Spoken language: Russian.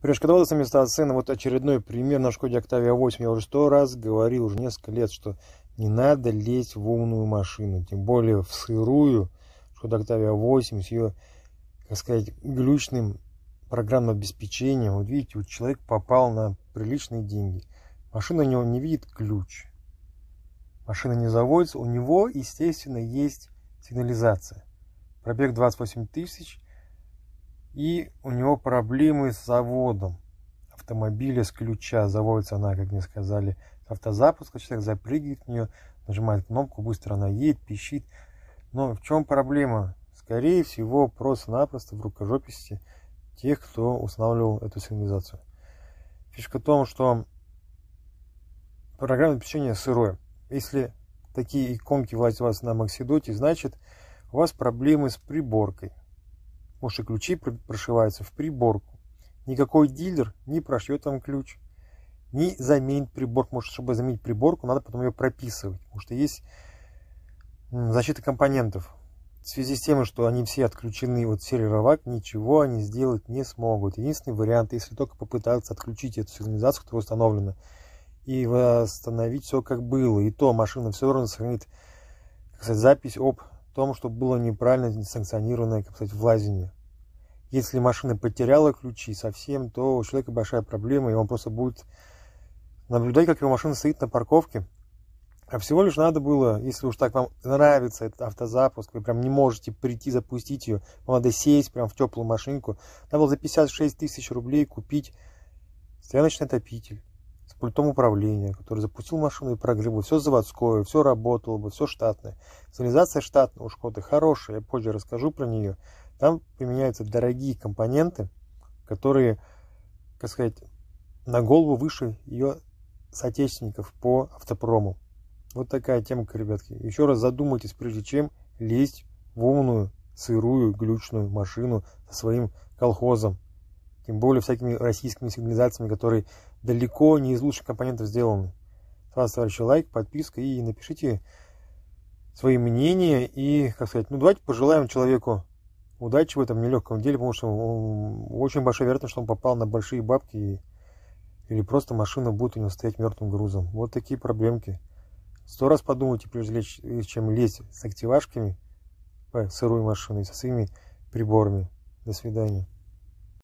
Пришкодовала вместо сына, вот очередной пример на Шкоде Октавия 8. Я уже сто раз говорил, уже несколько лет, что не надо лезть в умную машину, тем более в сырую Шкода Октавия 8 с ее, как сказать, глючным программным обеспечением. Вот видите, вот человек попал на приличные деньги. Машина у него не видит ключ. Машина не заводится. У него, естественно, есть сигнализация. Пробег 28 тысяч – и у него проблемы с заводом автомобиля с ключа. Заводится она, как мне сказали, с автозапуска. Человек запрыгивает в нее, нажимает кнопку, быстро она едет, пищит. Но в чем проблема? Скорее всего, просто-напросто в рукожописти тех, кто устанавливал эту сигнализацию. Фишка в том, что программное обеспечение сырое. Если такие иконки влазят у вас на Максидоте, значит у вас проблемы с приборкой. Ваши ключи прошиваются в приборку. Никакой дилер не прошьет вам ключ, не заменит приборку. Может, чтобы заменить приборку, надо потом ее прописывать, потому что есть защита компонентов. В связи с тем, что они все отключены от сервера ВАК, ничего они сделать не смогут. Единственный вариант, если только попытаться отключить эту сигнализацию, которая установлена, и восстановить все как было. И то машина все равно сохранит как сказать, запись об том, что было неправильно санкционированное как сказать, влазение. Если машина потеряла ключи совсем, то у человека большая проблема, и он просто будет наблюдать, как его машина стоит на парковке. А всего лишь надо было, если уж так вам нравится этот автозапуск, вы прям не можете прийти запустить ее, вам надо сесть прям в теплую машинку, надо было за 56 тысяч рублей купить стояночный отопитель с пультом управления, который запустил машину и прогрел бы. Все заводское, все работало бы, все штатное. Цивилизация штатная у Шкоды хорошая, я позже расскажу про нее. Там применяются дорогие компоненты, которые, как сказать, на голову выше ее соотечественников по автопрому. Вот такая тема, ребятки. Еще раз задумайтесь, прежде чем лезть в умную, сырую, глючную машину со своим колхозом. Тем более всякими российскими сигнализациями, которые далеко не из лучших компонентов сделаны. С вас, товарищи, лайк, подписка и напишите свои мнения. И, как сказать, ну давайте пожелаем человеку удачи в этом нелегком деле, потому что он, очень большая вероятность, что он попал на большие бабки и, или просто машина будет у него стоять мертвым грузом. Вот такие проблемки. Сто раз подумайте, прежде чем лезть с активашками в сырую машину со своими приборами. До свидания.